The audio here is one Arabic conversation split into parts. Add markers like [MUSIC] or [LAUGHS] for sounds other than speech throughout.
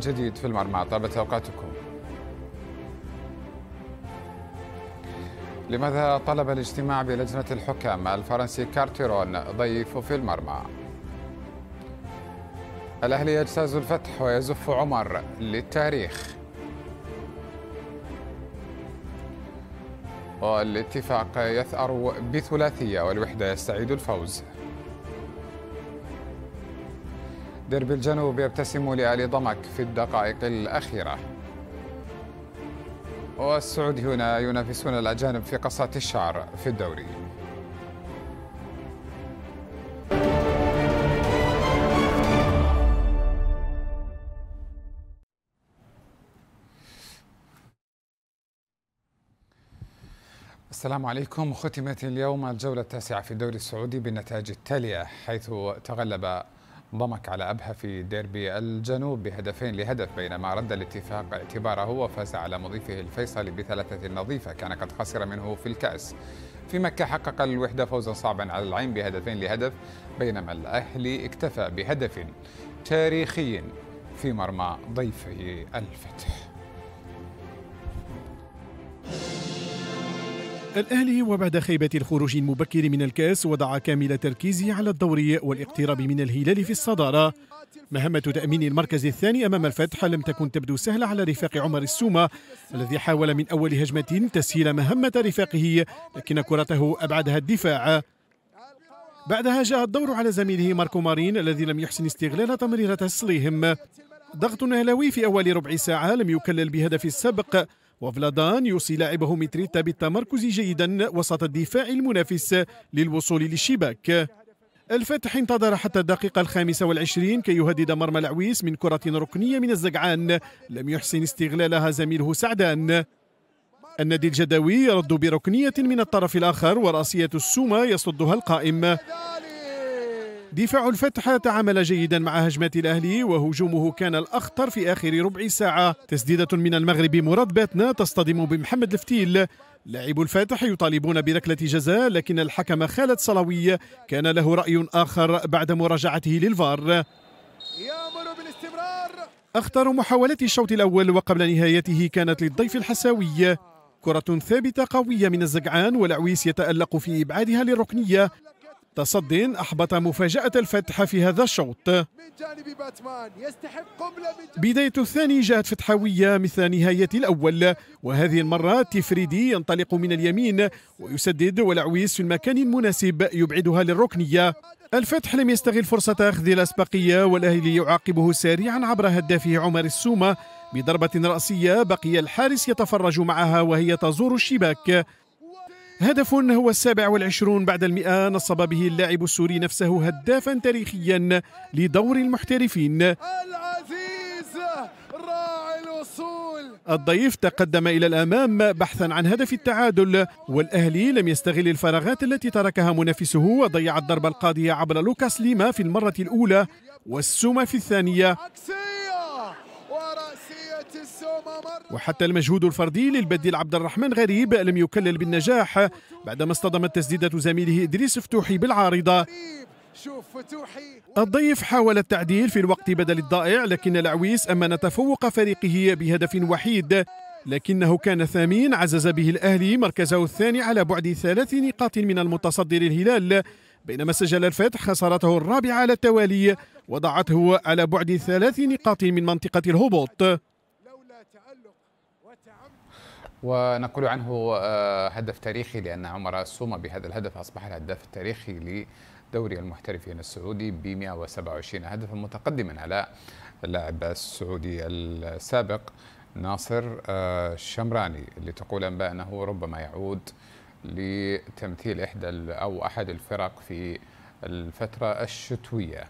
من جديد في المرمى طابت أوقاتكم لماذا طلب الاجتماع بلجنة الحكام الفرنسي كارتيرون ضيف في المرمى الأهلي يجتاز الفتح ويزف عمر للتاريخ والاتفاق يثأر بثلاثية والوحدة يستعيد الفوز ديربي الجنوب يبتسم لآل ضمك في الدقائق الأخيرة والسعود هنا ينافسون الأجانب في قصات الشعر في الدوري السلام عليكم ختمت اليوم الجولة التاسعة في الدوري السعودي بالنتائج التالية حيث تغلب ضمك على أبها في ديربي الجنوب بهدفين لهدف بينما رد الاتفاق اعتباره وفاز على مضيفه الفيصلي بثلاثة نظيفة كان قد خسر منه في الكأس في مكة حقق الوحدة فوزا صعبا على العين بهدفين لهدف بينما الأهلي اكتفى بهدف تاريخي في مرمى ضيفه الفتح الأهلي وبعد خيبة الخروج المبكر من الكاس وضع كامل تركيزه على الدوري والاقتراب من الهلال في الصدارة مهمة تأمين المركز الثاني أمام الفتح لم تكن تبدو سهلة على رفاق عمر السومة الذي حاول من أول هجمة تسهيل مهمة رفاقه لكن كرته أبعدها الدفاع بعدها جاء الدور على زميله ماركو مارين الذي لم يحسن استغلال تمريرة سليهم ضغط أهلاوي في أول ربع ساعة لم يكلل بهدف السبق وفلادان يوصي لاعبه متريتا بالتمركز جيدا وسط الدفاع المنافس للوصول للشباك الفتح انتظر حتى الدقيقة الخامسة والعشرين كي يهدد مرمى العويس من كرة ركنية من الزقعان لم يحسن استغلالها زميله سعدان النادي الجداوي يرد بركنية من الطرف الآخر ورأسية السومة يصدها القائم دفاع الفتح تعامل جيدا مع هجمات الأهلي وهجومه كان الأخطر في آخر ربع ساعة تسديدة من المغرب مراد باتنا تصطدم بمحمد الفتيل لاعب الفاتح يطالبون بركلة جزاء لكن الحكم خالد صلوي كان له رأي آخر بعد مراجعته للفار أخطر محاولات الشوط الأول وقبل نهايته كانت للضيف الحساوي كرة ثابتة قوية من الزقعان والعويس يتألق في إبعادها للركنية تصد أحبط مفاجأة الفتح في هذا الشوط بداية الثاني جاءت فتحاوية مثل نهاية الأول وهذه المرة تفريدي ينطلق من اليمين ويسدد والعويس في المكان المناسب يبعدها للركنية الفتح لم يستغل فرصة أخذ الأسبقية والأهلي يعاقبه سريعا عبر هدافه عمر السومة بضربة رأسية بقي الحارس يتفرج معها وهي تزور الشباك هدف هو السابع والعشرون بعد المئة نصب به اللاعب السوري نفسه هدافا تاريخيا لدور المحترفين العزيز راعي الوصول الضيف تقدم إلى الأمام بحثا عن هدف التعادل والأهلي لم يستغل الفراغات التي تركها منافسه وضيع الضربة القاضية عبر لوكاس ليما في المرة الأولى والسومة في الثانية عكسية وحتى المجهود الفردي للبديل عبد الرحمن غريب لم يكلل بالنجاح بعدما اصطدمت تسديدة زميله إدريس فتوحي بالعارضة الضيف حاول التعديل في الوقت بدل الضائع لكن العويس أمن تفوق فريقه بهدف وحيد لكنه كان ثامين عزز به الأهلي مركزه الثاني على بعد ثلاث نقاط من المتصدر الهلال بينما سجل الفتح خسارته الرابعة على التوالي وضعته على بعد ثلاث نقاط من منطقة الهبوط ونقول عنه آه، هدف تاريخي لأن عمر السومة بهذا الهدف أصبح الهدف التاريخي لدوري المحترفين السعودي ب 127 هدفا متقدما على اللاعب السعودي السابق ناصر آه، الشمراني اللي تقول أنباء أنه ربما يعود لتمثيل إحدى أو أحد الفرق في الفترة الشتوية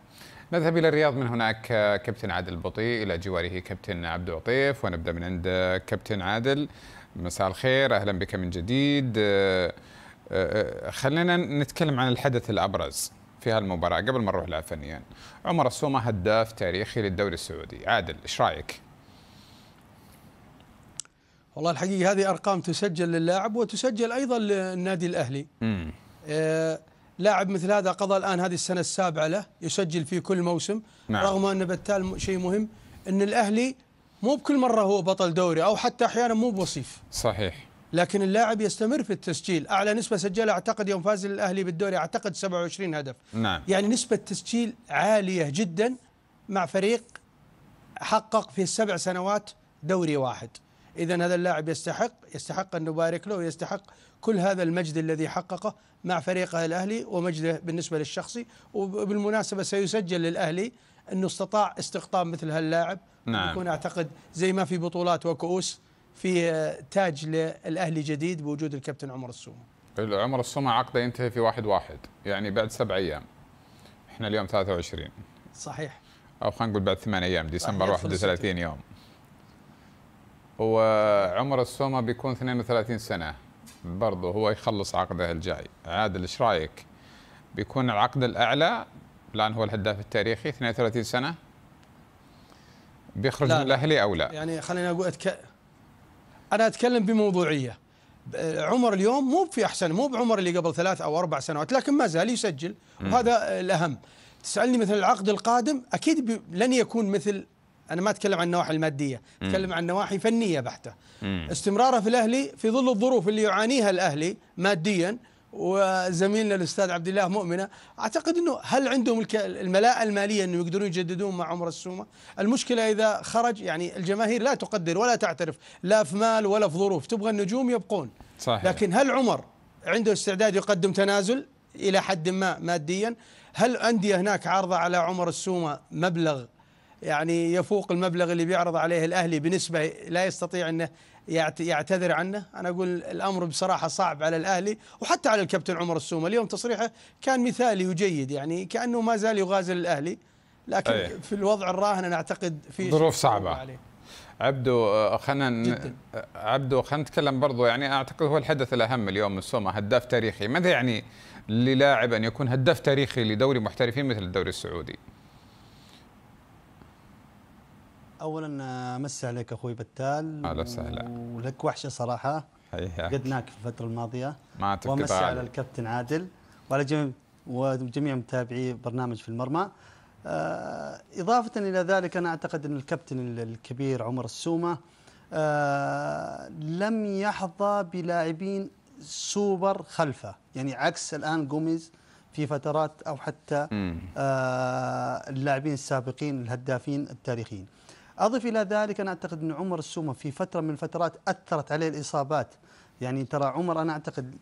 نذهب إلى الرياض من هناك آه، كابتن عادل بطيء إلى جواره كابتن عبد عطيف ونبدأ من عند كابتن عادل مساء الخير اهلا بك من جديد آه، آه، خلينا نتكلم عن الحدث الابرز في هالمباراه قبل ما نروح لها فنيا عمر السومه هداف تاريخي للدوري السعودي عادل ايش رايك والله الحقيقه هذه ارقام تسجل للاعب وتسجل ايضا للنادي الاهلي آه، لاعب مثل هذا قضى الان هذه السنه السابعه له يسجل في كل موسم نعم. رغم ان بتال شيء مهم ان الاهلي مو بكل مره هو بطل دوري او حتى احيانا مو بوصيف صحيح لكن اللاعب يستمر في التسجيل اعلى نسبه سجلها اعتقد يوم فاز الاهلي بالدوري اعتقد 27 هدف نعم. يعني نسبه تسجيل عاليه جدا مع فريق حقق في السبع سنوات دوري واحد اذا هذا اللاعب يستحق يستحق ان نبارك له ويستحق كل هذا المجد الذي حققه مع فريقه الاهلي ومجده بالنسبه للشخصي وبالمناسبه سيسجل للاهلي انه استطاع استقطاب مثل هاللاعب نعم. يكون اعتقد زي ما في بطولات وكؤوس في آه، تاج للاهلي جديد بوجود الكابتن عمر السومه عمر السومه عقده ينتهي في واحد واحد يعني بعد سبع ايام احنا اليوم 23 صحيح او خلينا نقول بعد ثمان ايام ديسمبر 31 يوم وعمر السومه بيكون 32 سنه برضه هو يخلص عقده الجاي عادل ايش رايك بيكون العقد الاعلى لان هو الهداف التاريخي 32 سنه بيخرج من الاهلي او لا يعني خليني اقول أتك... انا اتكلم بموضوعيه أه، عمر اليوم مو في احسن مو بعمر اللي قبل ثلاث او اربع سنوات لكن ما زال يسجل وهذا الاهم تسالني مثل العقد القادم اكيد ب... لن يكون مثل انا ما اتكلم عن النواحي الماديه اتكلم عن نواحي فنيه بحته استمراره في الاهلي في ظل الظروف اللي يعانيها الاهلي ماديا وزميلنا الاستاذ عبد الله مؤمنه اعتقد انه هل عندهم الملاءه الماليه انه يقدرون يجددون مع عمر السومه؟ المشكله اذا خرج يعني الجماهير لا تقدر ولا تعترف لا في مال ولا في ظروف، تبغى النجوم يبقون. صحيح. لكن هل عمر عنده استعداد يقدم تنازل الى حد ما ماديا؟ هل انديه هناك عارضه على عمر السومه مبلغ يعني يفوق المبلغ اللي بيعرض عليه الاهلي بنسبه لا يستطيع انه يعتذر عنه، انا اقول الامر بصراحه صعب على الاهلي وحتى على الكابتن عمر السومه، اليوم تصريحه كان مثالي وجيد يعني كانه ما زال يغازل الاهلي لكن أيه. في الوضع الراهن انا اعتقد في ظروف صعبه عبدو آه، خلينا آه، عبدو خلينا نتكلم برضو يعني اعتقد هو الحدث الاهم اليوم السومه هداف تاريخي، ماذا يعني للاعب ان يكون هداف تاريخي لدوري محترفين مثل الدوري السعودي؟ اولا امسي آه، عليك اخوي بتال اهلا وسهلا ولك وحشه صراحه حياك قدناك في الفتره الماضيه ما وامسي على الكابتن عادل وعلى جميع وجميع متابعي برنامج في المرمى آه، اضافه الى ذلك انا اعتقد ان الكابتن الكبير عمر السومه آه، لم يحظى بلاعبين سوبر خلفه يعني عكس الان جوميز في فترات او حتى اللاعبين السابقين الهدافين التاريخيين أضف إلى ذلك أنا أعتقد أن عمر السومة في فترة من الفترات أثرت عليه الإصابات يعني ترى عمر أنا أعتقد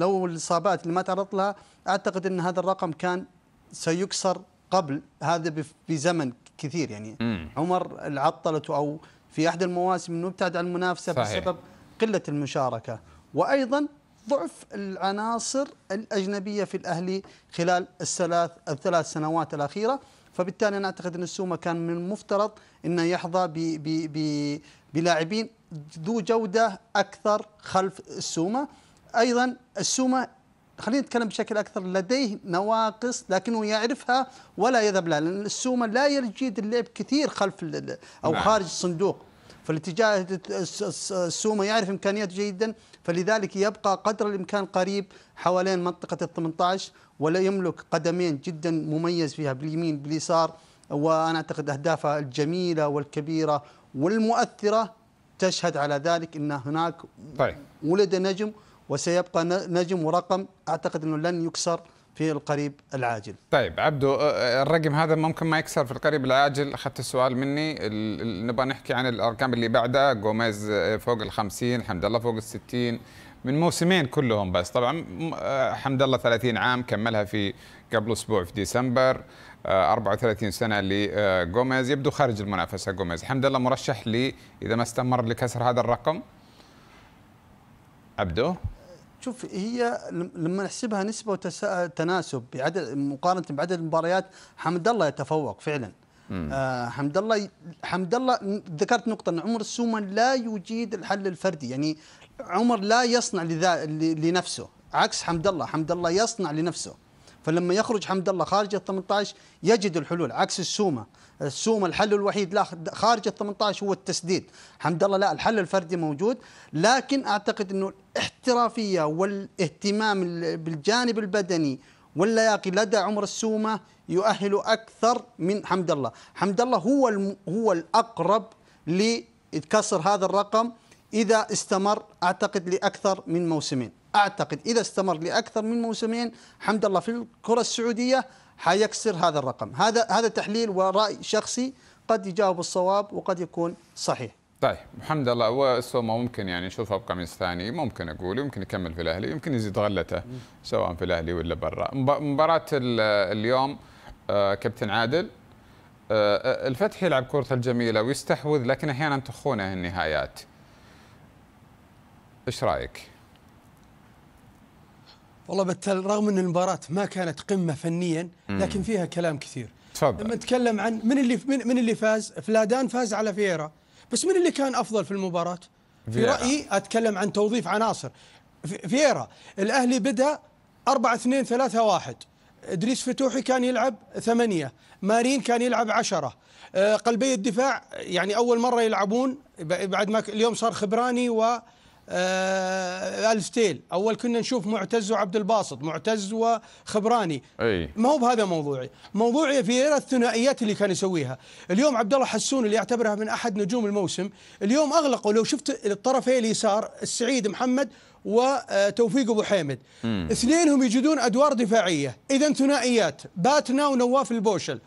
لو الإصابات اللي ما تعرض لها أعتقد أن هذا الرقم كان سيكسر قبل هذا بزمن كثير يعني مم. عمر عطلته أو في أحد المواسم أنه ابتعد عن المنافسة صحيح. بسبب قلة المشاركة وأيضا ضعف العناصر الأجنبية في الأهلي خلال الثلاث الثلاث سنوات الأخيرة فبالتالي أنا أعتقد أن السومة كان من المفترض أنه يحظى ب ب بلاعبين ذو جودة أكثر خلف السومة أيضا السومة خلينا نتكلم بشكل اكثر لديه نواقص لكنه يعرفها ولا يذهب لها لان السومه لا يجيد اللعب كثير خلف او نعم. خارج الصندوق فالاتجاه السومه يعرف امكانياته جيدا فلذلك يبقى قدر الامكان قريب حوالين منطقه ال 18 ولا يملك قدمين جدا مميز فيها باليمين باليسار وانا اعتقد اهدافها الجميله والكبيره والمؤثره تشهد على ذلك ان هناك طيب. ولد نجم وسيبقى نجم ورقم اعتقد انه لن يكسر في القريب العاجل طيب عبدو الرقم هذا ممكن ما يكسر في القريب العاجل اخذت السؤال مني نبغى نحكي عن الارقام اللي بعدها جوميز فوق ال 50 حمد الله فوق ال 60 من موسمين كلهم بس طبعا حمد الله 30 عام كملها في قبل اسبوع في ديسمبر 34 سنه لجوميز يبدو خارج المنافسه جوميز حمد الله مرشح لي اذا ما استمر لكسر هذا الرقم عبدو شوف هي لما نحسبها نسبه وتناسب بعدد مقارنه بعدد المباريات حمد الله يتفوق فعلا آه، حمد الله حمد الله ذكرت نقطه ان عمر السومن لا يجيد الحل الفردي يعني عمر لا يصنع لذا لنفسه عكس حمد الله حمد الله يصنع لنفسه فلما يخرج حمد الله خارج ال 18 يجد الحلول عكس السومه السومه الحل الوحيد لا خارج ال 18 هو التسديد حمد الله لا الحل الفردي موجود لكن اعتقد انه الاحترافيه والاهتمام بالجانب البدني واللياقي لدى عمر السومه يؤهل اكثر من حمد الله حمد الله هو هو الاقرب لكسر هذا الرقم اذا استمر اعتقد لاكثر من موسمين أعتقد إذا استمر لأكثر من موسمين حمد الله في الكرة السعودية حيكسر هذا الرقم هذا هذا تحليل ورأي شخصي قد يجاوب الصواب وقد يكون صحيح طيب الحمد لله والسومه ممكن يعني نشوفه بقميص ثاني ممكن اقول يمكن يكمل في الاهلي يمكن يزيد غلته سواء في الاهلي ولا برا مباراه اليوم آه، كابتن عادل آه، آه، الفتح يلعب كرته الجميله ويستحوذ لكن احيانا تخونه النهايات ايش رايك؟ والله بتال رغم ان المباراه ما كانت قمه فنيا لكن فيها كلام كثير تفضل لما نتكلم عن من اللي من, من اللي فاز فلادان فاز على فييرا بس من اللي كان افضل في المباراه في رايي اتكلم عن توظيف عناصر فييرا الاهلي بدا 4 2 3 1 ادريس فتوحي كان يلعب ثمانية مارين كان يلعب عشرة آه، قلبي الدفاع يعني اول مره يلعبون بعد ما اليوم صار خبراني و آه، الستيل اول كنا نشوف معتز وعبد الباسط معتز وخبراني أي. ما هو بهذا موضوعي موضوعي في الثنائيات اللي كان يسويها اليوم عبد الله حسون اللي يعتبرها من احد نجوم الموسم اليوم اغلقوا لو شفت الطرفين اليسار السعيد محمد وتوفيق ابو حامد اثنينهم يجدون ادوار دفاعيه اذا ثنائيات باتنا ونواف البوشل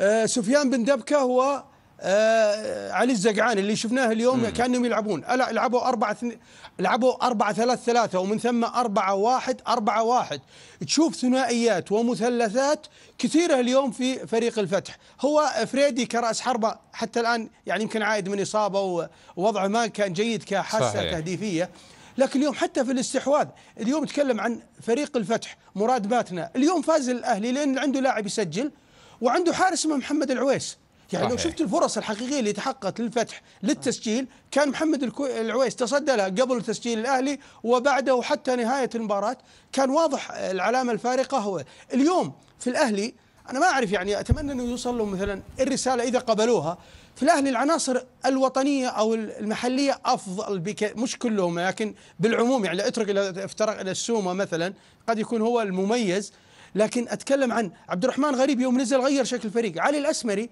آه، سفيان بن دبكه و آه علي الزقعان اللي شفناه اليوم كانهم يلعبون ألا لعبوا أربعة ثن... لعبوا أربعة ثلاث ثلاثة ومن ثم أربعة واحد أربعة واحد تشوف ثنائيات ومثلثات كثيرة اليوم في فريق الفتح هو فريدي كرأس حربة حتى الآن يعني يمكن عائد من إصابة ووضعه ما كان جيد كحاسة تهديفية لكن اليوم حتى في الاستحواذ اليوم تكلم عن فريق الفتح مراد باتنا اليوم فاز الأهلي لأن عنده لاعب يسجل وعنده حارس محمد العويس يعني صحيح. لو شفت الفرص الحقيقيه اللي تحققت للفتح للتسجيل كان محمد العويس تصدى لها قبل تسجيل الاهلي وبعده وحتى نهايه المباراه كان واضح العلامه الفارقه هو اليوم في الاهلي انا ما اعرف يعني اتمنى انه يوصل لهم مثلا الرساله اذا قبلوها في الاهلي العناصر الوطنيه او المحليه افضل بك مش كلهم لكن بالعموم يعني اترك افترق الى السومه مثلا قد يكون هو المميز لكن اتكلم عن عبد الرحمن غريب يوم نزل غير شكل الفريق علي الاسمري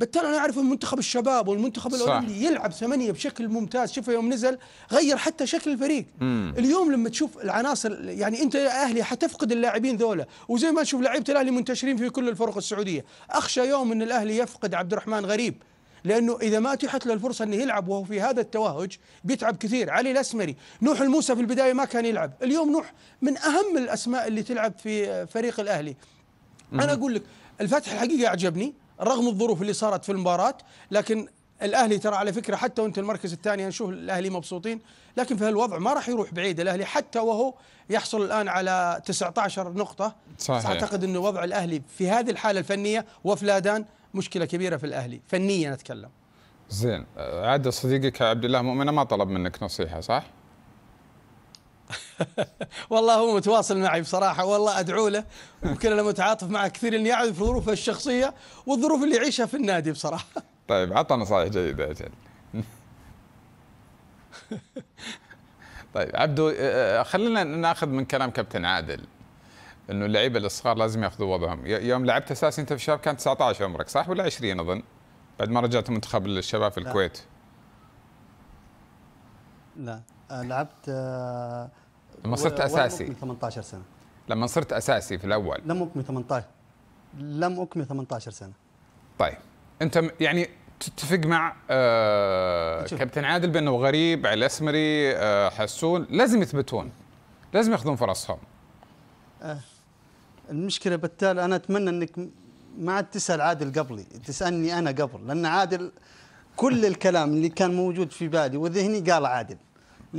بالتالي انا اعرف ان منتخب الشباب والمنتخب الاولمبي يلعب ثمانيه بشكل ممتاز شوف يوم نزل غير حتى شكل الفريق مم. اليوم لما تشوف العناصر يعني انت يا اهلي حتفقد اللاعبين ذولا وزي ما تشوف لعيبه الاهلي منتشرين في كل الفرق السعوديه اخشى يوم ان الاهلي يفقد عبد الرحمن غريب لانه اذا ما اتيحت له الفرصه انه يلعب وهو في هذا التوهج بيتعب كثير، علي الاسمري، نوح الموسى في البدايه ما كان يلعب، اليوم نوح من اهم الاسماء اللي تلعب في فريق الاهلي. مم. انا اقول لك الفتح الحقيقه اعجبني رغم الظروف اللي صارت في المباراة لكن الاهلي ترى على فكره حتى وانت المركز الثاني هنشوف يعني الاهلي مبسوطين لكن في هالوضع ما راح يروح بعيد الاهلي حتى وهو يحصل الان على 19 نقطه صحيح. اعتقد انه وضع الاهلي في هذه الحاله الفنيه وفلادان مشكله كبيره في الاهلي فنيا اتكلم زين عاد صديقك عبد الله مؤمنه ما طلب منك نصيحه صح [LAUGHS] والله هو متواصل معي بصراحه والله ادعو له يمكن انا متعاطف معه كثير اني اعرف ظروفه الشخصيه والظروف اللي يعيشها في النادي بصراحه [LAUGHS] طيب عطى نصائح جيده اجل [LAUGHS] طيب عبدو آه، آه، خلينا ناخذ من كلام كابتن عادل انه اللعيبه الصغار لازم ياخذوا وضعهم يوم لعبت اساسي انت في الشباب كان 19 عمرك صح ولا 20 اظن بعد ما رجعت منتخب الشباب في الكويت لا, لا. آه، لعبت لما صرت اساسي من 18 سنه لما صرت اساسي في الاول لم اكمل 18 لم اكمل 18 سنه طيب انت يعني تتفق مع آه كابتن عادل بانه غريب على الاسمري آه حسون لازم يثبتون لازم ياخذون فرصهم آه المشكله بالتالي انا اتمنى انك ما عاد تسال عادل قبلي تسالني انا قبل لان عادل كل الكلام اللي كان موجود في بالي وذهني قال عادل [LAUGHS]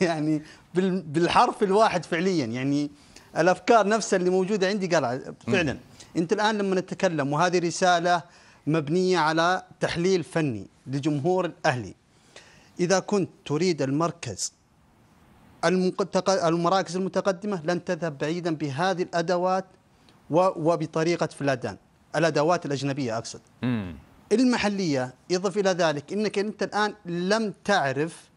يعني بالحرف الواحد فعليا يعني الافكار نفسها اللي موجوده عندي قالها فعلا انت الان لما نتكلم وهذه رساله مبنيه على تحليل فني لجمهور الاهلي اذا كنت تريد المركز المراكز المتقدمه لن تذهب بعيدا بهذه الادوات وبطريقه فلادان الادوات الاجنبيه اقصد المحليه يضف الى ذلك انك انت الان لم تعرف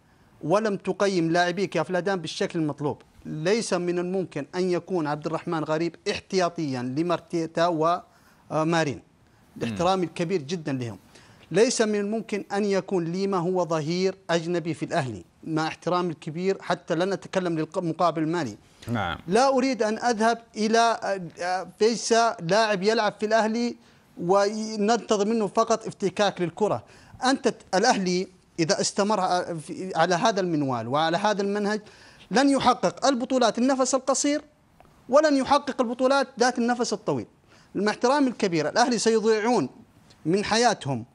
ولم تقيم لاعبيك يا فلادان بالشكل المطلوب ليس من الممكن أن يكون عبد الرحمن غريب احتياطيا لمارتيتا ومارين آه، احترامي الكبير جدا لهم ليس من الممكن أن يكون ليما هو ظهير أجنبي في الأهلي مع احترامي الكبير حتى لن أتكلم للمقابل المالي نعم. لا أريد أن أذهب إلى آه، آه، فيسا لاعب يلعب في الأهلي وننتظر منه فقط افتكاك للكرة أنت الأهلي إذا استمر على هذا المنوال وعلى هذا المنهج لن يحقق البطولات النفس القصير ولن يحقق البطولات ذات النفس الطويل مع احترامي الكبير الأهلي سيضيعون من حياتهم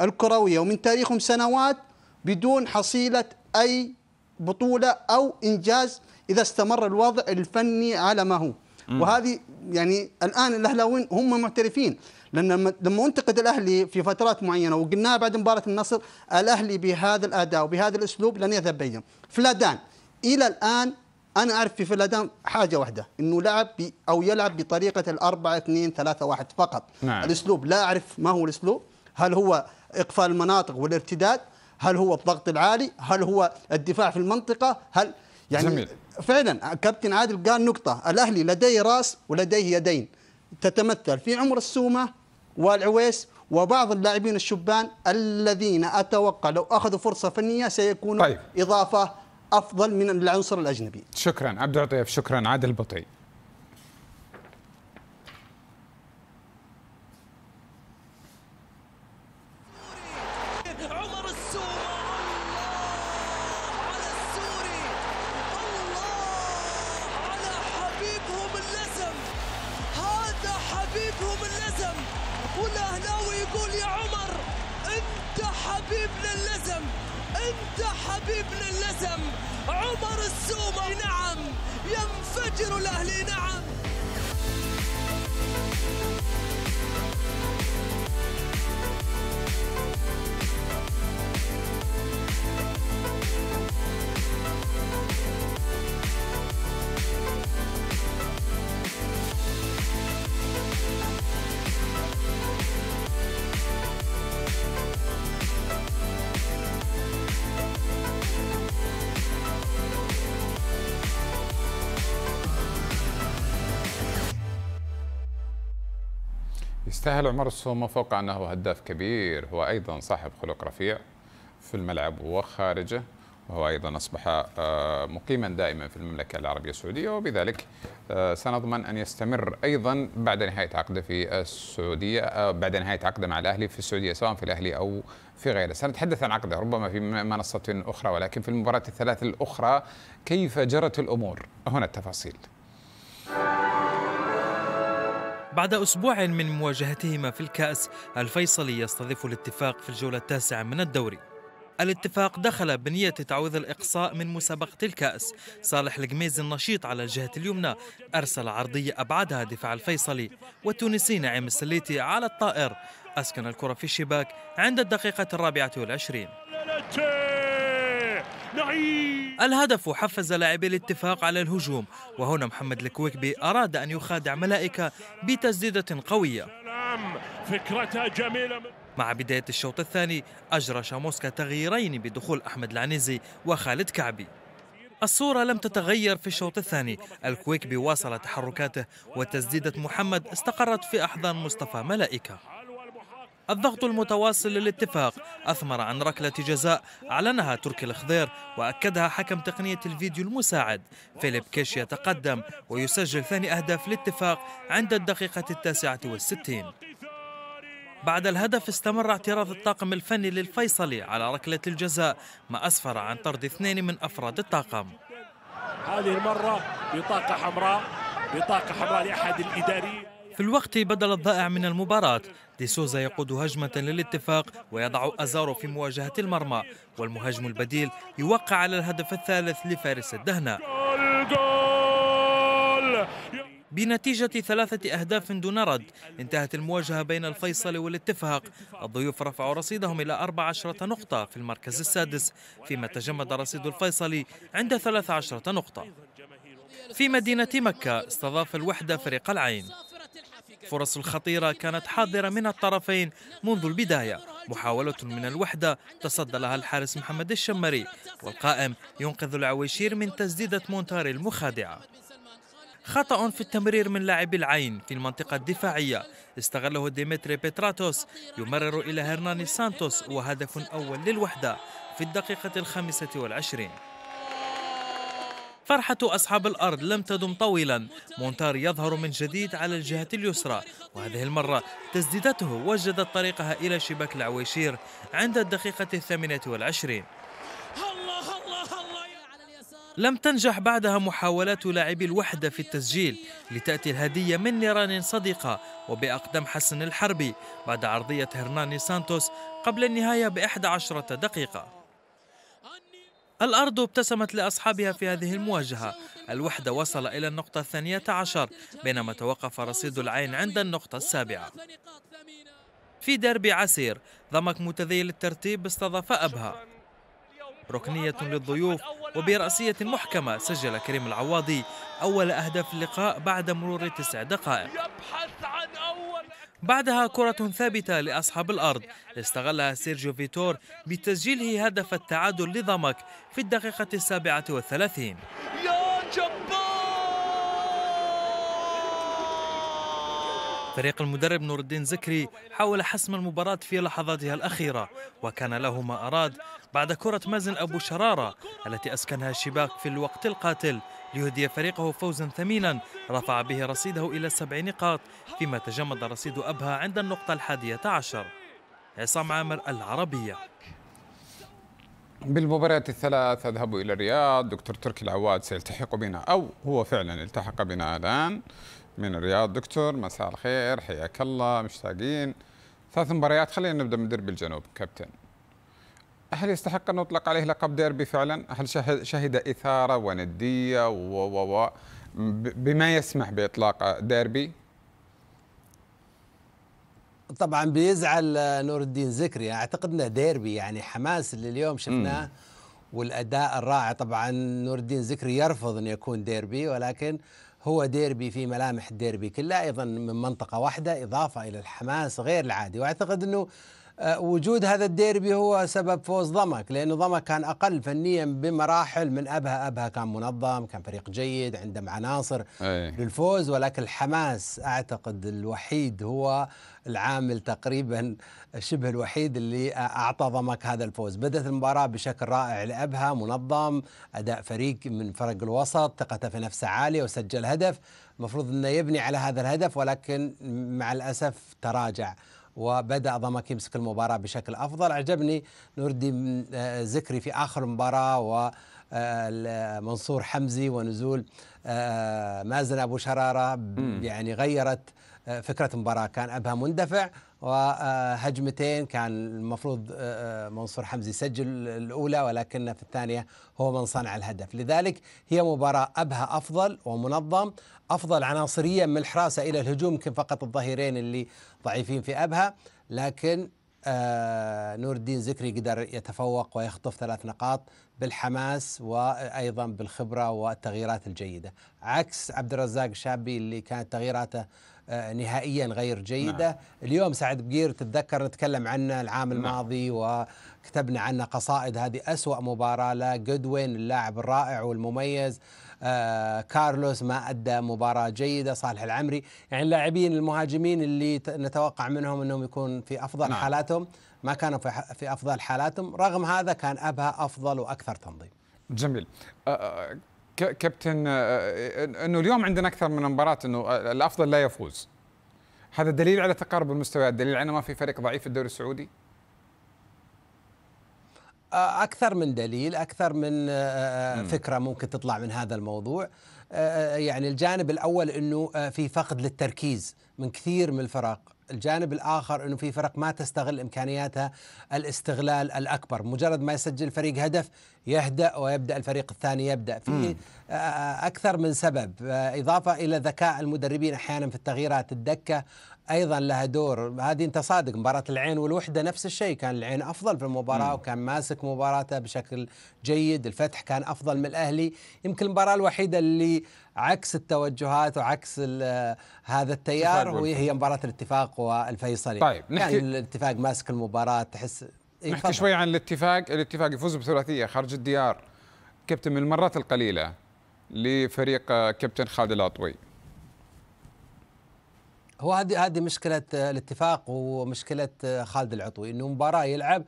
الكروية ومن تاريخهم سنوات بدون حصيلة أي بطولة أو إنجاز إذا استمر الوضع الفني على ما هو وهذه يعني الآن الأهلاويين هم معترفين لان لما انتقد الاهلي في فترات معينه وقلناها بعد مباراه النصر الاهلي بهذا الاداء وبهذا الاسلوب لن يذهب بعيدا فلادان الى الان انا اعرف في فلادان حاجه واحده انه لعب او يلعب بطريقه الأربعة 2 3 1 فقط نعم. الاسلوب لا اعرف ما هو الاسلوب هل هو اقفال المناطق والارتداد هل هو الضغط العالي هل هو الدفاع في المنطقه هل يعني جميل. فعلا كابتن عادل قال نقطه الاهلي لديه راس ولديه يدين تتمثل في عمر السومه والعويس وبعض اللاعبين الشبان الذين اتوقع لو اخذوا فرصه فنيه سيكونوا طيب. اضافه افضل من العنصر الاجنبي. شكرا عبد العطيف، شكرا عادل بطي. هل عمر السومة فوق أنه هداف كبير هو أيضا صاحب خلق رفيع في الملعب وخارجه وهو أيضا أصبح آه، مقيما دائما في المملكة العربية السعودية وبذلك آه، سنضمن أن يستمر أيضا بعد نهاية عقده في السعودية آه، بعد نهاية عقده مع الأهلي في السعودية سواء في الأهلي أو في غيره سنتحدث عن عقده ربما في منصة أخرى ولكن في المباراة الثلاث الأخرى كيف جرت الأمور هنا التفاصيل بعد أسبوع من مواجهتهما في الكأس الفيصلي يستضيف الاتفاق في الجولة التاسعة من الدوري الاتفاق دخل بنية تعويض الإقصاء من مسابقة الكأس صالح القميزي النشيط على الجهة اليمنى أرسل عرضية أبعدها دفاع الفيصلي والتونسي نعيم السليتي على الطائر أسكن الكرة في الشباك عند الدقيقة الرابعة والعشرين الهدف حفز لاعبي الاتفاق على الهجوم وهنا محمد الكويكبي أراد أن يخادع ملائكة بتسديدة قوية مع بداية الشوط الثاني أجرى شاموسكا تغييرين بدخول أحمد العنزي وخالد كعبي الصورة لم تتغير في الشوط الثاني الكويكبي واصل تحركاته وتسديدة محمد استقرت في أحضان مصطفى ملائكة الضغط المتواصل للاتفاق أثمر عن ركلة جزاء أعلنها تركي الخضير وأكدها حكم تقنية الفيديو المساعد فيليب كيش يتقدم ويسجل ثاني أهداف الاتفاق عند الدقيقة التاسعة والستين بعد الهدف استمر اعتراض الطاقم الفني للفيصلي على ركلة الجزاء ما أسفر عن طرد اثنين من أفراد الطاقم هذه المرة بطاقة حمراء بطاقة حمراء لأحد الإداريين في الوقت بدل الضائع من المباراة دي سوزا يقود هجمة للاتفاق ويضع أزارو في مواجهة المرمى والمهاجم البديل يوقع على الهدف الثالث لفارس الدهنة بنتيجة ثلاثة أهداف دون رد انتهت المواجهة بين الفيصل والاتفاق الضيوف رفعوا رصيدهم إلى 14 نقطة في المركز السادس فيما تجمد رصيد الفيصلي عند 13 نقطة في مدينة مكة استضاف الوحدة فريق العين فرص الخطيرة كانت حاضرة من الطرفين منذ البداية محاولة من الوحدة تصدى لها الحارس محمد الشمري والقائم ينقذ العويشير من تسديدة مونتاري المخادعة خطأ في التمرير من لاعب العين في المنطقة الدفاعية استغله ديمتري بيتراتوس يمرر إلى هرناني سانتوس وهدف أول للوحدة في الدقيقة الخامسة والعشرين فرحة أصحاب الأرض لم تدم طويلا مونتار يظهر من جديد على الجهة اليسرى وهذه المرة تسديدته وجدت طريقها إلى شباك العويشير عند الدقيقة الثامنة والعشرين لم تنجح بعدها محاولات لاعبي الوحدة في التسجيل لتأتي الهدية من نيران صديقة وبأقدم حسن الحربي بعد عرضية هرناني سانتوس قبل النهاية بإحدى عشرة دقيقة الأرض ابتسمت لأصحابها في هذه المواجهة الوحدة وصل إلى النقطة الثانية عشر بينما توقف رصيد العين عند النقطة السابعة في دربي عسير ضمك متذيل الترتيب استضاف أبها ركنية للضيوف وبرأسية محكمة سجل كريم العواضي أول أهداف اللقاء بعد مرور تسع دقائق بعدها كرة ثابتة لأصحاب الأرض استغلها سيرجيو فيتور بتسجيله هدف التعادل لضمك في الدقيقة السابعة والثلاثين فريق المدرب نور الدين زكري حاول حسم المباراة في لحظاتها الأخيرة وكان له ما أراد بعد كرة مازن أبو شرارة التي أسكنها الشباك في الوقت القاتل ليهدي فريقه فوزا ثمينا رفع به رصيده إلى سبع نقاط فيما تجمد رصيد أبها عند النقطة الحادية عشر عصام عامر العربية بالمباريات الثلاث أذهب إلى الرياض دكتور تركي العواد سيلتحق بنا أو هو فعلا التحق بنا الآن من الرياض دكتور مساء الخير حياك الله مشتاقين ثلاث مباريات خلينا نبدأ من درب الجنوب كابتن هل يستحق أن نطلق عليه لقب ديربي فعلا؟ هل شهد إثارة وندية و و و بما يسمح بإطلاق ديربي؟ طبعا بيزعل نور الدين زكري اعتقد انه ديربي يعني حماس اللي اليوم شفناه والاداء الرائع طبعا نور الدين زكري يرفض ان يكون ديربي ولكن هو ديربي في ملامح الديربي كلها ايضا من منطقه واحده اضافه الى الحماس غير العادي واعتقد انه آه، وجود هذا الديربي هو سبب فوز ضمك لأنه ضمك كان أقل فنيا بمراحل من أبها أبها كان منظم كان فريق جيد عندهم عناصر إيه. للفوز ولكن الحماس أعتقد الوحيد هو العامل تقريبا شبه الوحيد اللي أعطى ضمك هذا الفوز بدأت المباراة بشكل رائع لأبها منظم أداء فريق من فرق الوسط ثقته في نفسه عالية وسجل هدف المفروض أنه يبني على هذا الهدف ولكن مع الأسف تراجع وبدأ ضمك يمسك المباراة بشكل أفضل عجبني نوردي ذكري آه، في آخر المباراة و آه، منصور حمزي ونزول آه، مازن أبو شرارة يعني غيرت فكرة المباراة كان أبها مندفع وهجمتين كان المفروض آه، آه، منصور حمزي يسجل الأولى ولكن في الثانية هو من صنع الهدف لذلك هي مباراة أبها أفضل ومنظم أفضل عناصريا من الحراسة إلى الهجوم يمكن فقط الظهيرين اللي ضعيفين في أبها لكن آه، نور الدين زكري قدر يتفوق ويخطف ثلاث نقاط بالحماس وايضا بالخبره والتغييرات الجيده عكس عبد الرزاق الشابي اللي كانت تغييراته آه، نهائيا غير جيدة نعم. اليوم سعد بقير تتذكر نتكلم عنه العام نعم. الماضي وكتبنا عنه قصائد هذه أسوأ مباراة لا جودوين اللاعب الرائع والمميز آه كارلوس ما أدى مباراة جيدة صالح العمري يعني اللاعبين المهاجمين اللي نتوقع منهم أنهم يكون في أفضل نعم. حالاتهم ما كانوا في أفضل حالاتهم رغم هذا كان أبها أفضل وأكثر تنظيم جميل آه، آه، كابتن آه، آه، آه، انه اليوم عندنا اكثر من مباراه انه الافضل لا يفوز هذا دليل على تقارب المستويات دليل على ما في فريق ضعيف في الدوري السعودي اكثر من دليل اكثر من فكره ممكن تطلع من هذا الموضوع يعني الجانب الاول انه في فقد للتركيز من كثير من الفرق الجانب الاخر انه في فرق ما تستغل امكانياتها الاستغلال الاكبر، مجرد ما يسجل فريق هدف يهدأ ويبدا الفريق الثاني يبدا، في آه، آه، اكثر من سبب آه، اضافه الى ذكاء المدربين احيانا في التغييرات الدكه ايضا لها دور هذه انت صادق مباراه العين والوحده نفس الشيء كان العين افضل في المباراه مم. وكان ماسك مباراته بشكل جيد الفتح كان افضل من الاهلي يمكن المباراه الوحيده اللي عكس التوجهات وعكس هذا التيار وهي مباراه الاتفاق والفيصلي طيب نحكي يعني الاتفاق ماسك المباراه تحس إيه، نحكي شوي عن الاتفاق الاتفاق يفوز بثلاثيه خارج الديار كابتن من المرات القليله لفريق كابتن خالد العطوي هو هذه هذه مشكله آه، الاتفاق ومشكله آه، خالد العطوي انه مباراه يلعب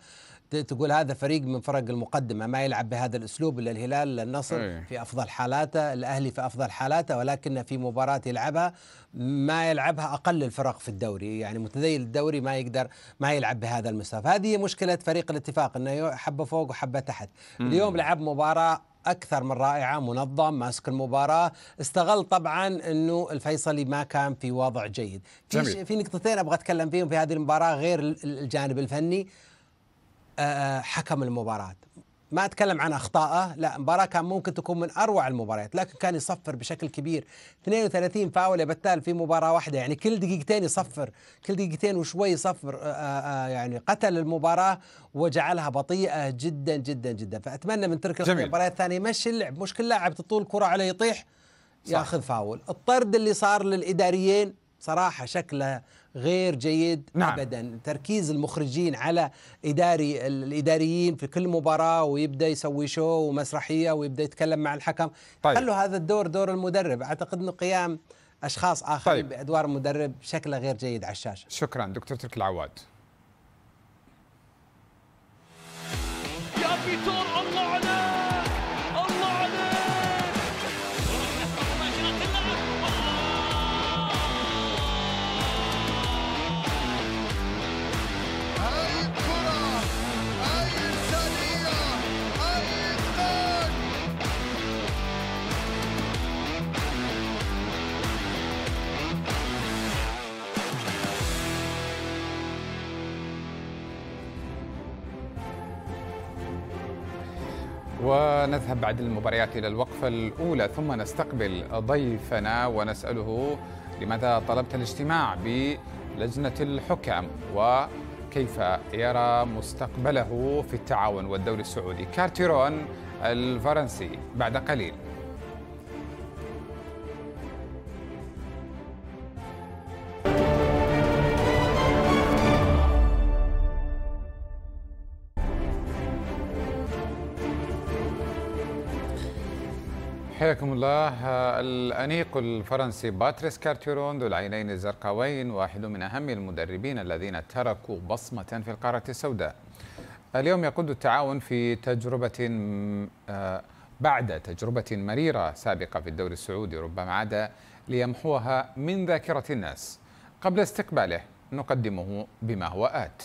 تقول هذا فريق من فرق المقدمه ما يلعب بهذا الاسلوب الا الهلال النصر إيه. في افضل حالاته الاهلي في افضل حالاته ولكن في مباراه يلعبها ما يلعبها اقل الفرق في الدوري يعني متذيل الدوري ما يقدر ما يلعب بهذا المستوى هذه مشكله فريق الاتفاق انه حبه فوق وحبه تحت اليوم لعب مباراه اكثر من رائعه منظم ماسك المباراه استغل طبعا انه الفيصلي ما كان في وضع جيد في في نقطتين ابغى اتكلم فيهم في هذه المباراه غير الجانب الفني حكم المباراه ما اتكلم عن اخطائه لا مباراه كان ممكن تكون من اروع المباريات لكن كان يصفر بشكل كبير 32 فاول يا بتال في مباراه واحده يعني كل دقيقتين يصفر كل دقيقتين وشوي يصفر آآ آه، آآ آه، آه، يعني قتل المباراه وجعلها بطيئه جدا جدا جدا فاتمنى من ترك المباريات الثانيه يمشي اللعب مش كل لاعب تطول الكره عليه يطيح ياخذ فاول الطرد اللي صار للاداريين صراحه شكله غير جيد نعم. ابدا تركيز المخرجين على اداري الاداريين في كل مباراه ويبدا يسوي شو ومسرحيه ويبدا يتكلم مع الحكم طيب. خلوا هذا الدور دور المدرب اعتقد انه قيام اشخاص اخرين طيب. بادوار المدرب شكله غير جيد على الشاشه شكرا دكتور تركي العواد يا فيتور الله عليك ونذهب بعد المباريات إلى الوقفة الأولى ثم نستقبل ضيفنا ونسأله لماذا طلبت الاجتماع بلجنة الحكام وكيف يرى مستقبله في التعاون والدوري السعودي كارتيرون الفرنسي بعد قليل حياكم الله الأنيق الفرنسي باتريس كارتيرون ذو العينين الزرقاوين واحد من أهم المدربين الذين تركوا بصمة في القارة السوداء اليوم يقود التعاون في تجربة آه، بعد تجربة مريرة سابقة في الدوري السعودي ربما عاد ليمحوها من ذاكرة الناس قبل استقباله نقدمه بما هو آت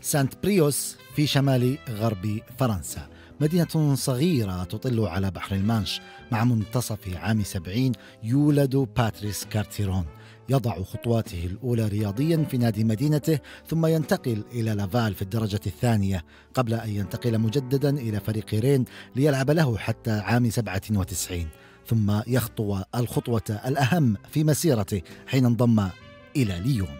سانت بريوس في شمال غرب فرنسا مدينة صغيرة تطل على بحر المانش مع منتصف عام 70 يولد باتريس كارتيرون يضع خطواته الأولى رياضيا في نادي مدينته ثم ينتقل إلى لافال في الدرجة الثانية قبل أن ينتقل مجددا إلى فريق رين ليلعب له حتى عام 97 ثم يخطو الخطوة الأهم في مسيرته حين انضم إلى ليون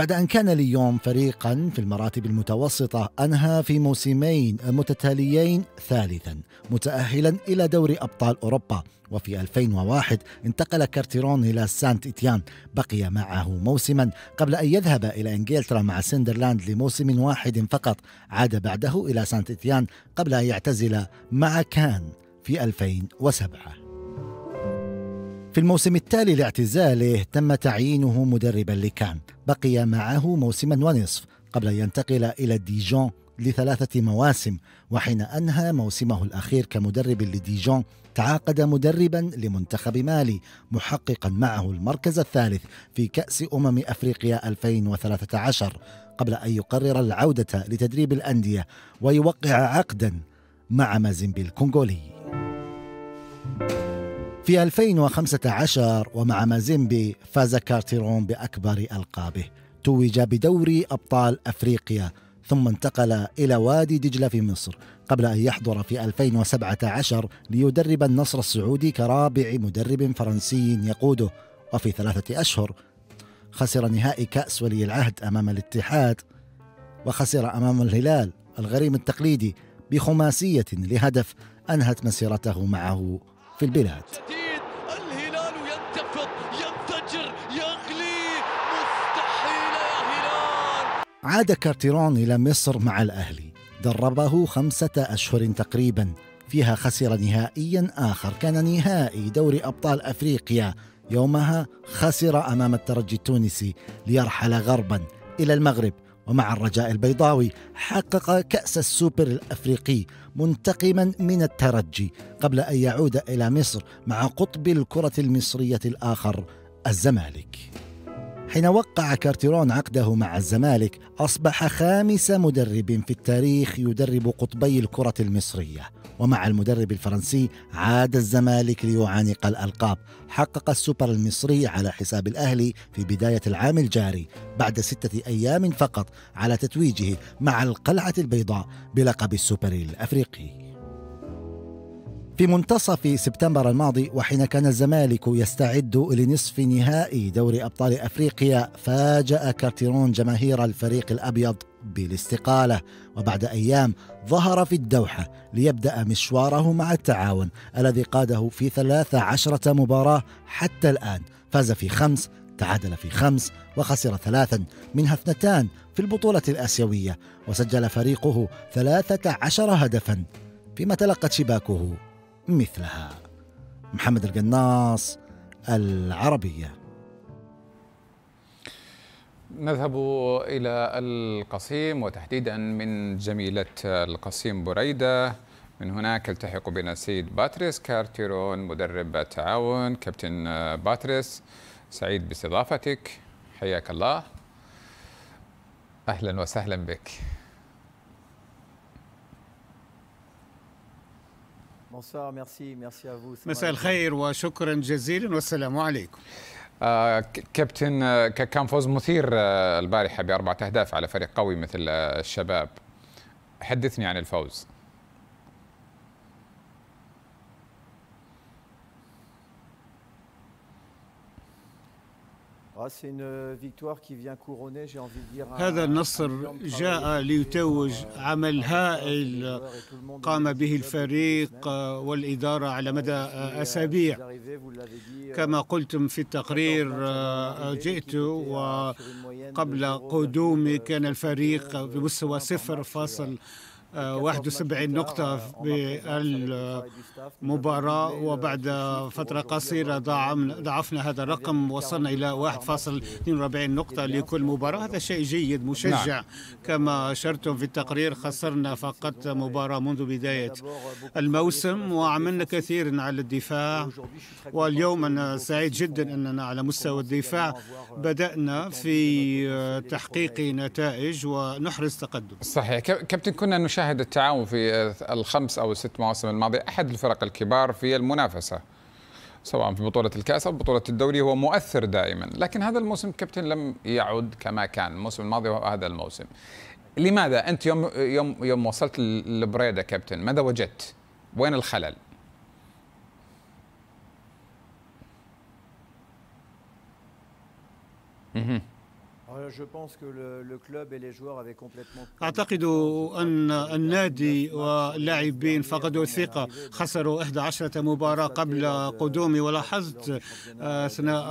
بعد أن كان ليون فريقا في المراتب المتوسطة أنهى في موسمين متتاليين ثالثا متأهلا إلى دوري أبطال أوروبا وفي 2001 انتقل كارتيرون إلى سانت إتيان بقي معه موسما قبل أن يذهب إلى إنجلترا مع سندرلاند لموسم واحد فقط عاد بعده إلى سانت إتيان قبل أن يعتزل مع كان في 2007 في الموسم التالي لاعتزاله تم تعيينه مدربا لكان بقي معه موسما ونصف قبل أن ينتقل إلى ديجون لثلاثة مواسم وحين أنهى موسمه الأخير كمدرب لديجون تعاقد مدربا لمنتخب مالي محققا معه المركز الثالث في كأس أمم أفريقيا 2013 قبل أن يقرر العودة لتدريب الأندية ويوقع عقدا مع مازيمبي الكونغولي thank you في 2015 ومع مازيمبي فاز كارتيرون بأكبر ألقابه توج بدوري أبطال أفريقيا ثم انتقل إلى وادي دجلة في مصر قبل أن يحضر في 2017 ليدرب النصر السعودي كرابع مدرب فرنسي يقوده وفي ثلاثة أشهر خسر نهائي كأس ولي العهد أمام الاتحاد وخسر أمام الهلال الغريم التقليدي بخماسية لهدف أنهت مسيرته معه في البلاد الهلال ينتفض ينفجر يغلي مستحيل يا هلال عاد كارتيرون إلى مصر مع الأهلي دربه خمسة أشهر تقريبا فيها خسر نهائيا آخر كان نهائي دوري أبطال أفريقيا يومها خسر أمام الترجي التونسي ليرحل غربا إلى المغرب ومع الرجاء البيضاوي حقق كأس السوبر الأفريقي منتقما من الترجي قبل أن يعود إلى مصر مع قطب الكرة المصرية الآخر الزمالك حين وقع كارتيرون عقده مع الزمالك أصبح خامس مدرب في التاريخ يدرب قطبي الكرة المصرية ومع المدرب الفرنسي عاد الزمالك ليعانق الألقاب حقق السوبر المصري على حساب الأهلي في بداية العام الجاري بعد ستة أيام فقط على تتويجه مع القلعة البيضاء بلقب السوبر الأفريقي في منتصف سبتمبر الماضي وحين كان الزمالك يستعد لنصف نهائي دوري ابطال افريقيا فاجأ كارتيرون جماهير الفريق الابيض بالاستقالة وبعد أيام ظهر في الدوحة ليبدأ مشواره مع التعاون الذي قاده في 13 مباراة حتى الآن فاز في خمس تعادل في خمس وخسر ثلاثا منها اثنتان في البطولة الآسيوية وسجل فريقه 13 هدفا فيما تلقت شباكه مثلها محمد القناص العربيه نذهب إلى القصيم وتحديدا من جميلة القصيم بريدة من هناك التحق بنا السيد باتريس كارتيرون مدرب التعاون كابتن باتريس سعيد باستضافتك حياك الله أهلا وسهلا بك مساء الخير وشكرا جزيلا والسلام عليكم آه، كابتن آه، كان فوز مثير آه، البارحه باربعه اهداف على فريق قوي مثل الشباب حدثني عن الفوز Ah, euh, هذا النصر جاء ليتوج euh, عمل هائل قام به الفريق والإدارة على مدى euh, آه، أسابيع كما قلتم في التقرير آه، جئت وقبل قدومي كان الفريق بمستوى صفر فاصل 71 آه، نقطة بالمباراة آه، وبعد آه، فترة قصيرة ضعفنا هذا الرقم وصلنا إلى 1.42 نقطة لكل مباراة هذا شيء جيد مشجع نعم. كما أشرتم في التقرير خسرنا فقط مباراة منذ بداية الموسم وعملنا كثيرا على الدفاع واليوم أنا سعيد جدا أننا على مستوى الدفاع بدأنا في تحقيق نتائج ونحرز تقدم صحيح كابتن كنا نشاهد شاهد التعاون في الخمس أو الست مواسم الماضية أحد الفرق الكبار في المنافسة سواء في بطولة الكأس أو بطولة الدوري هو مؤثر دائما لكن هذا الموسم كابتن لم يعد كما كان الموسم الماضي وهذا الموسم لماذا أنت يوم, يوم, يوم وصلت لبريدة كابتن ماذا وجدت وين الخلل مهم. Oh, أعتقد أن النادي واللاعبين فقدوا الثقة خسروا 11 مباراة قبل قدومي ولاحظت أثناء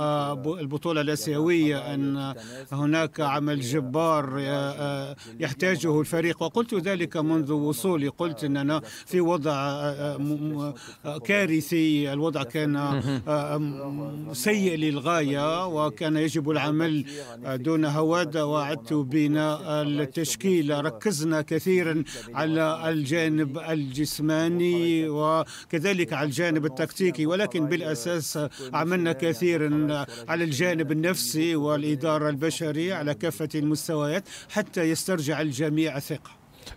البطولة الآسيوية أن هناك عمل euh, جبار آه، آه، يحتاجه الفريق وقلت ذلك منذ وصولي قلت أننا في وضع آه، كارثي الوضع كان euh, سيء للغاية وكان يجب العمل دون هواده وعدت بنا التشكيله ركزنا كثيرا على الجانب الجسماني وكذلك على الجانب التكتيكي ولكن بالاساس عملنا كثيرا على الجانب النفسي والاداره البشريه على كافه المستويات حتى يسترجع الجميع ثقه.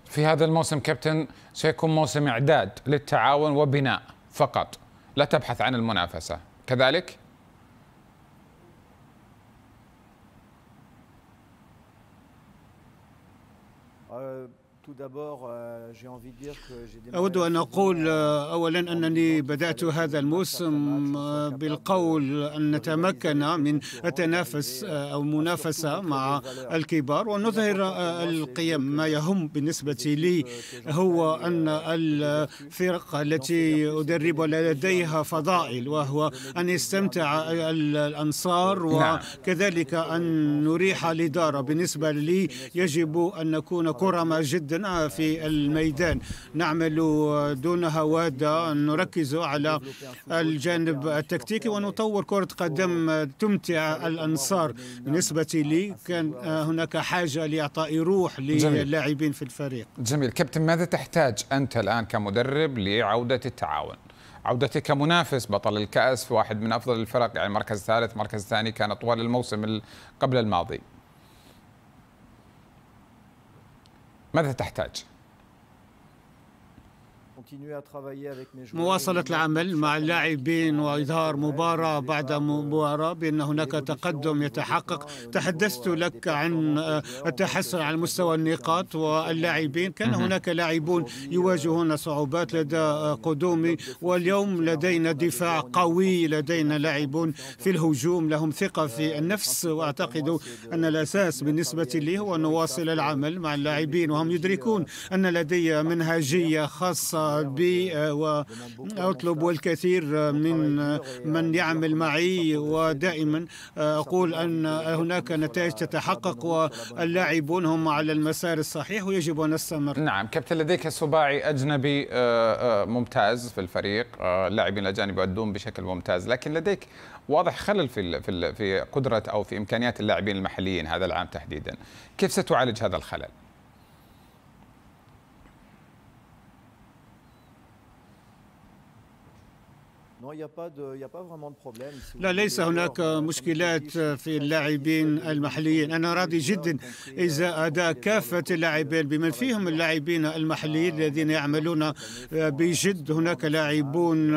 في هذا الموسم كابتن سيكون موسم اعداد للتعاون وبناء فقط لا تبحث عن المنافسه كذلك؟ uh, Euh, أود أن أقول euh, آه، أولا أنني بدأت هذا الموسم آه، بالقول أن نتمكن من التنافس آه، أو منافسة مع الكبار ونظهر القيم ما euh, يهم بالنسبة لي هو أن الفرق التي أدرب لديها فضائل وهو أن يستمتع الأنصار وكذلك أن نريح الإدارة بالنسبة لي يجب أن نكون كرما جدا جهودنا في الميدان نعمل دون هوادة نركز على الجانب التكتيكي ونطور كرة قدم تمتع الأنصار بالنسبة لي كان هناك حاجة لإعطاء روح للاعبين في الفريق جميل كابتن ماذا تحتاج أنت الآن كمدرب لعودة التعاون عودتك كمنافس بطل الكأس واحد من أفضل الفرق يعني مركز ثالث مركز ثاني كان طوال الموسم قبل الماضي ماذا تحتاج؟ مواصلة العمل مع اللاعبين وإظهار مباراة بعد مباراة بأن هناك تقدم يتحقق تحدثت لك عن التحسن على مستوى النقاط واللاعبين كان هناك لاعبون euh, يواجهون صعوبات لدى قدومي واليوم لدينا دفاع قوي لدينا لاعبون في الهجوم لهم ثقة في euh, النفس وأعتقد أن الأساس بالنسبة لي هو أن نواصل العمل مع اللاعبين وهم يدركون euh, أن لدي منهجية خاصة بي آه، وأطلب والكثير من من يعمل معي ودائما آه، أقول أن هناك نتائج تتحقق واللاعبون هم على المسار الصحيح ويجب أن نستمر نعم كابتن لديك سباعي أجنبي آه، ممتاز في الفريق اللاعبين الأجانب يؤدون بشكل ممتاز لكن لديك واضح خلل في في في قدره او في امكانيات اللاعبين المحليين هذا العام تحديدا كيف ستعالج هذا الخلل لا ليس هناك مشكلات في euh, اللاعبين المحليين أنا راضي جدا إذا أداء كافة اللاعبين بما فيهم اللاعبين المحليين الذين يعملون euh, euh, بجد هناك لاعبون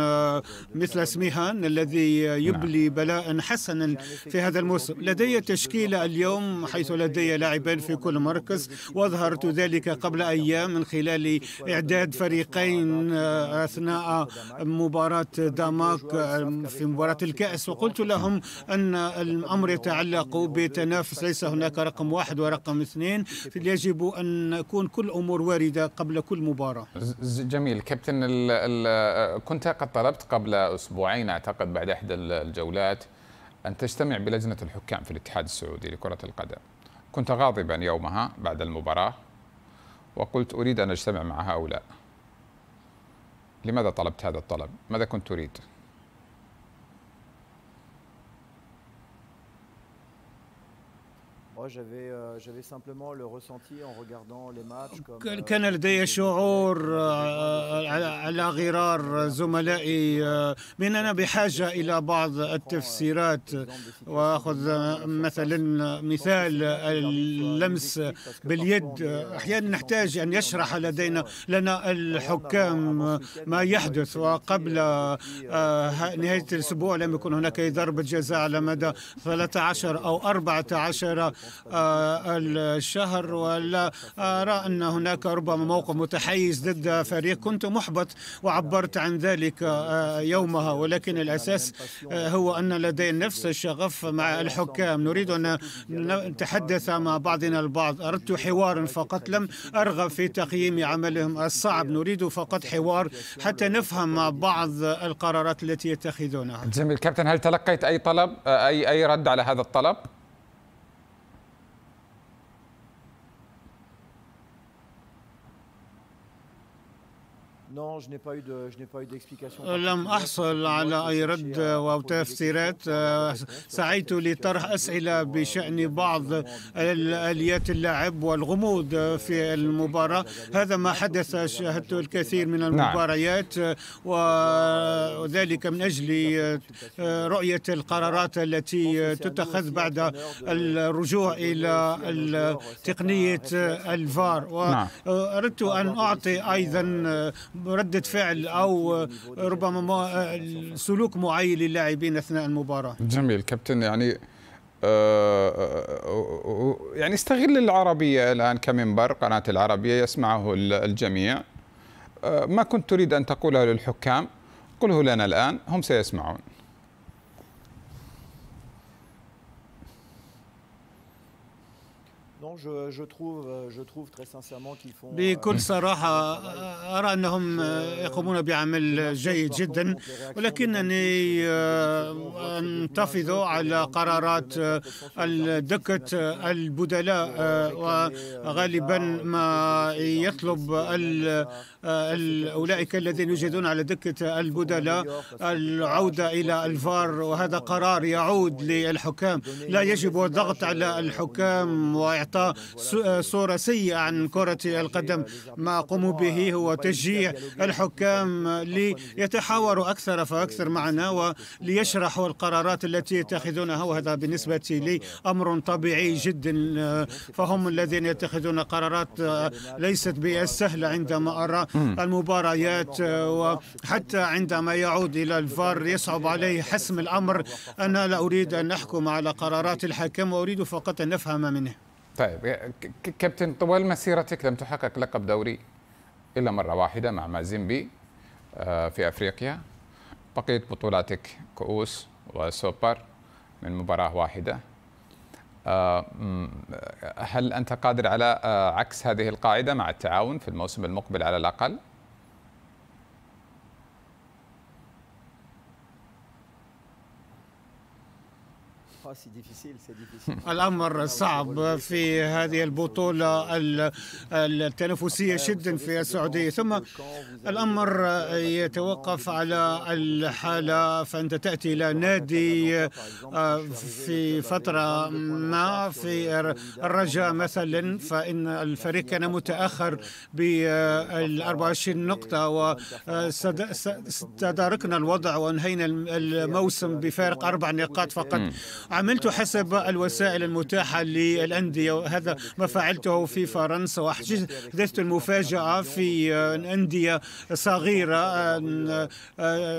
مثل سميهان الذي يبلي بلاء حسنا في هذا الموسم لدي تشكيلة اليوم حيث لدي لاعبين في كل مركز وأظهرت ذلك قبل أيام من خلال إعداد فريقين آه، أثناء مباراة دام ماك آه، في مباراة الكأس وقلت لهم أن الأمر يتعلق بتنافس ليس هناك رقم واحد ورقم اثنين يجب أن يكون كل أمور واردة قبل كل مباراة جميل كابتن آه، كنت قد طلبت قبل أسبوعين أعتقد بعد إحدى الجولات أن تجتمع بلجنة الحكام في الاتحاد السعودي لكرة القدم كنت غاضبا يومها بعد المباراة وقلت أريد أن أجتمع مع هؤلاء لماذا طلبت هذا الطلب؟ ماذا كنت تريد؟ Moi, j'avais euh, j'avais simplement le ressenti en regardant les matchs. Comme, euh, كان لدي شعور euh, على غرار زملائي من أنا بحاجة إلى بعض التفسيرات وأخذ مثلا مثال اللمس باليد أحيانا نحتاج أن يشرح لدينا لنا الحكام ما يحدث وقبل آه، آه، نهاية الأسبوع لم يكن هناك ضربة جزاء على مدى 13 أو 14 آه، الشهر ولا أرى أن هناك ربما موقف متحيز ضد فريق كنت محبط وعبرت عن ذلك آه، يومها ولكن الأساس آه، هو أن لدي نفس الشغف مع الحكام نريد أن نتحدث مع بعضنا البعض أردت حوارا فقط لم أرغب في تقييم عملهم الصعب نريد فقط حوار حتى نفهم مع بعض القرارات التي يتخذونها الكابتن هل تلقيت أي طلب أي أي رد على هذا الطلب؟ لم أحصل على أي رد أو تفسيرات آه، سعيت لطرح أسئلة بشأن بعض آليات اللعب والغموض في euh, المباراة هذا ما حدث شاهدت الكثير من نعم. المباريات وذلك من أجل آه، رؤية القرارات التي تتخذ بعد الرجوع إلى euh, تقنية الفار وأردت نعم. آه، أن أعطي أيضا ردة فعل أو ربما سلوك معين للاعبين أثناء المباراة جميل كابتن يعني آه، آه، آه، يعني استغل العربية الآن كمنبر قناة العربية يسمعه الجميع ما كنت تريد أن تقوله للحكام قله لنا الآن هم سيسمعون Euh, euh, بكل صراحة أرى أنهم يقومون euh, بعمل جيد جدا ولكنني أنتفض على قرارات دكة البدلاء وغالبا ما يطلب آه، أولئك الذين يوجدون على دكة البدلاء العودة إلى الفار وهذا قرار يعود للحكام لا يجب الضغط على الحكام وإعطاء صورة سيئة عن كرة القدم ما قوموا به هو تشجيع الحكام ليتحاوروا أكثر فأكثر معنا وليشرحوا القرارات التي يتخذونها وهذا بالنسبة لي أمر طبيعي جدا فهم الذين يتخذون قرارات ليست بالسهلة عندما أرى المباريات وحتى عندما يعود إلى الفار يصعب عليه حسم الأمر أنا لا أريد أن أحكم على قرارات الحكم وأريد فقط أن أفهم منه طيب كابتن طوال مسيرتك لم تحقق لقب دوري الا مره واحده مع مازيمبي آه، في افريقيا بقيت بطولاتك كؤوس وسوبر من مباراه واحده آه، هل انت قادر على آه، عكس هذه القاعده مع التعاون في الموسم المقبل على الاقل؟ [LAUGHS] الأمر صعب في هذه البطولة التنافسية جدا في السعودية ثم الأمر يتوقف على الحالة فأنت تأتي إلى نادي آه، في فترة ما في الرجاء مثلا فإن الفريق كان متأخر ب 24 نقطة واستداركنا الوضع وأنهينا الموسم بفارق أربع نقاط فقط عملت حسب الوسائل المتاحة للأندية وهذا ما فعلته في فرنسا وحدثت المفاجأة في أندية صغيرة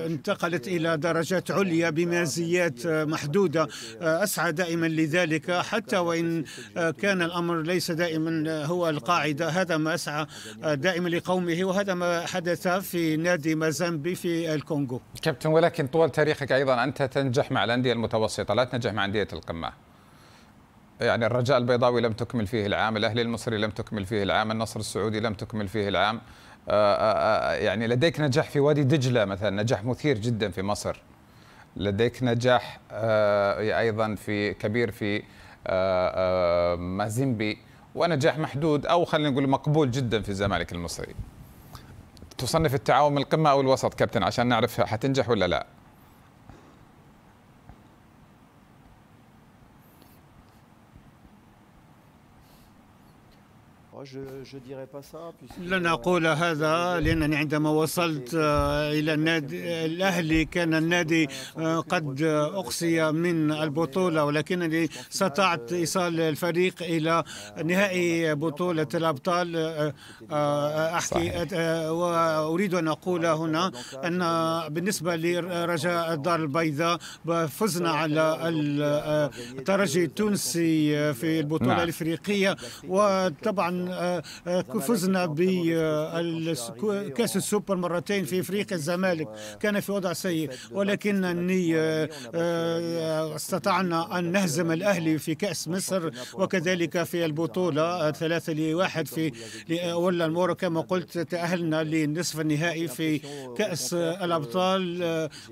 انتقلت إلى درجات عليا بمازيات محدودة أسعى دائما لذلك حتى وإن كان الأمر ليس دائما هو القاعدة هذا ما أسعى دائما لقومه وهذا ما حدث في نادي مازامبي في الكونغو كابتن ولكن طول تاريخك أيضا أنت تنجح مع الأندية المتوسطة لا تنجح مع أندية القمة يعني الرجاء البيضاوي لم تكمل فيه العام الأهلي المصري لم تكمل فيه العام النصر السعودي لم تكمل فيه العام آه، آه، آه، يعني لديك نجاح في وادي دجلة مثلا نجاح مثير جدا في مصر لديك نجاح أيضا في كبير في مازيمبي ونجاح محدود أو خلينا نقول مقبول جدا في الزمالك المصري تصنف التعاون من القمة أو الوسط كابتن عشان نعرف حتنجح ولا لا Oh, لن أقول euh, هذا لأنني عندما وصلت إلى النادي الأهلي كان النادي آه، قد أقصي من البطولة euh, ولكنني استطعت إيصال الفريق إلى نهائي بطولة الأبطال آه، آه، أحكي وأريد أن أقول هنا أن بالنسبة لرجاء الدار البيضاء فزنا على الترجي euh, التونسي في البطولة الإفريقية وطبعا فزنا بكاس السوبر مرتين في افريقيا الزمالك كان في وضع سيء ولكنني آه، استطعنا ان نهزم الاهلي في كاس مصر وكذلك في البطوله آه، ثلاثة لواحد في ولا المورو كما قلت تاهلنا لنصف النهائي في كاس الابطال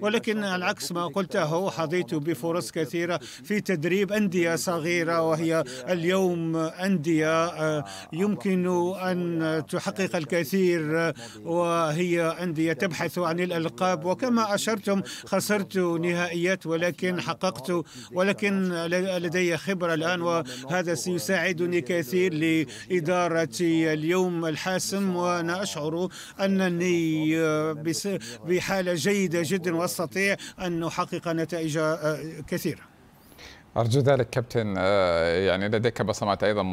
ولكن العكس ما قلته حظيت بفرص كثيره في تدريب انديه صغيره وهي اليوم انديه يمكن أن تحقق الكثير وهي أندية تبحث عن الألقاب وكما أشرتم خسرت نهائيات ولكن حققت ولكن لدي خبرة الآن وهذا سيساعدني كثير لإدارة اليوم الحاسم وأنا أشعر أنني بحالة جيدة جدا وأستطيع أن أحقق نتائج كثيرة أرجو ذلك كابتن آه، يعني لديك بصمات أيضا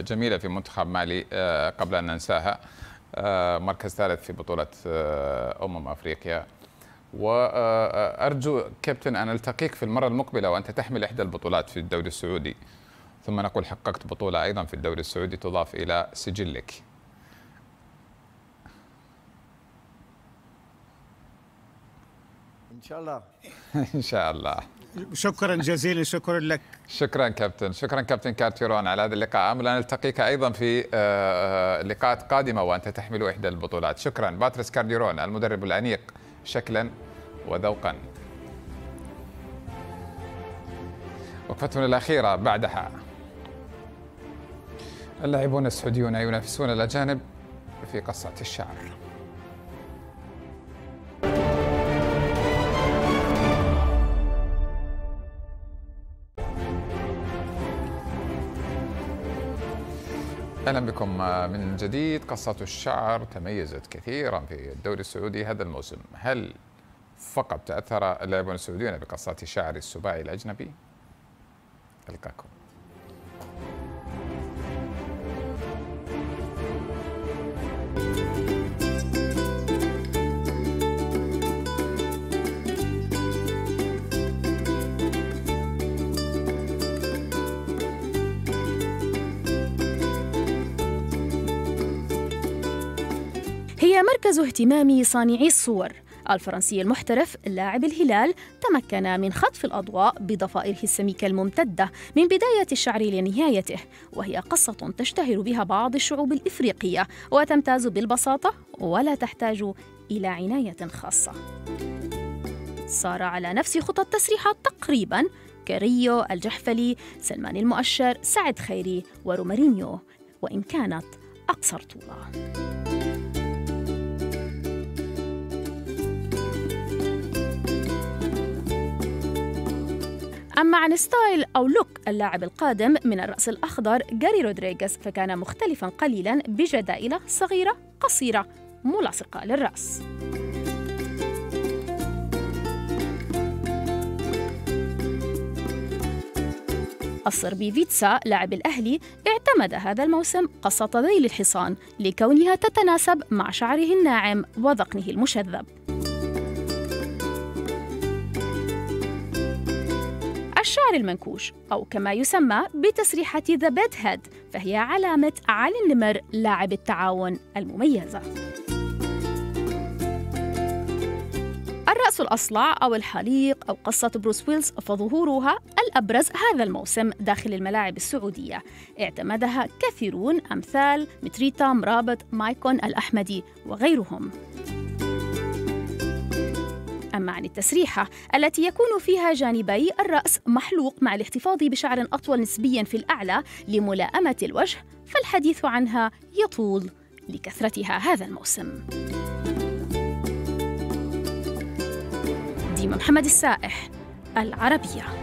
جميلة في منتخب مالي آه، قبل أن ننساها آه، مركز ثالث في بطولة أمم أفريقيا وأرجو كابتن أن ألتقيك في المرة المقبلة وأنت تحمل إحدى البطولات في الدوري السعودي ثم نقول حققت بطولة أيضا في الدوري السعودي تضاف إلى سجلك إن شاء الله [LAUGHS] إن شاء الله شكرا جزيلا شكرا لك شكرا كابتن شكرا كابتن كارتيرون على هذا اللقاء ان نلتقيك ايضا في آه، آه، لقاءات قادمه وانت تحمل احدى البطولات شكرا باتريس كارديرون المدرب الانيق شكلا وذوقا وقفتنا الاخيره بعدها اللاعبون السعوديون ينافسون الاجانب في قصه الشعر اهلا بكم من جديد قصه الشعر تميزت كثيرا في الدوري السعودي هذا الموسم هل فقط تاثر اللاعبون السعوديون بقصات شعر السباعي الاجنبي القاكم مركز اهتمام صانعي الصور الفرنسي المحترف لاعب الهلال تمكن من خطف الأضواء بضفائره السميكة الممتدة من بداية الشعر لنهايته وهي قصة تشتهر بها بعض الشعوب الإفريقية وتمتاز بالبساطة ولا تحتاج إلى عناية خاصة صار على نفس خطى التسريحات تقريباً كريو الجحفلي سلمان المؤشر سعد خيري ورومارينيو وإن كانت أقصر طولاً أما عن ستايل أو لوك اللاعب القادم من الرأس الأخضر جاري رودريغيز فكان مختلفا قليلا بجدائل صغيرة قصيرة ملاصقة للرأس الصربي فيتسا لاعب الأهلي اعتمد هذا الموسم قصة ذيل الحصان لكونها تتناسب مع شعره الناعم وذقنه المشذب الشعر المنكوش أو كما يسمى بتسريحة ذا بيد هيد فهي علامة علي النمر لاعب التعاون المميزة الرأس الأصلع أو الحليق أو قصة بروس ويلز فظهورها الأبرز هذا الموسم داخل الملاعب السعودية اعتمدها كثيرون أمثال متريتا مرابط مايكون الأحمدي وغيرهم أما عن التسريحة التي يكون فيها جانبي الرأس محلوق مع الاحتفاظ بشعر أطول نسبيا في الأعلى لملائمة الوجه فالحديث عنها يطول لكثرتها هذا الموسم ديما محمد السائح العربيه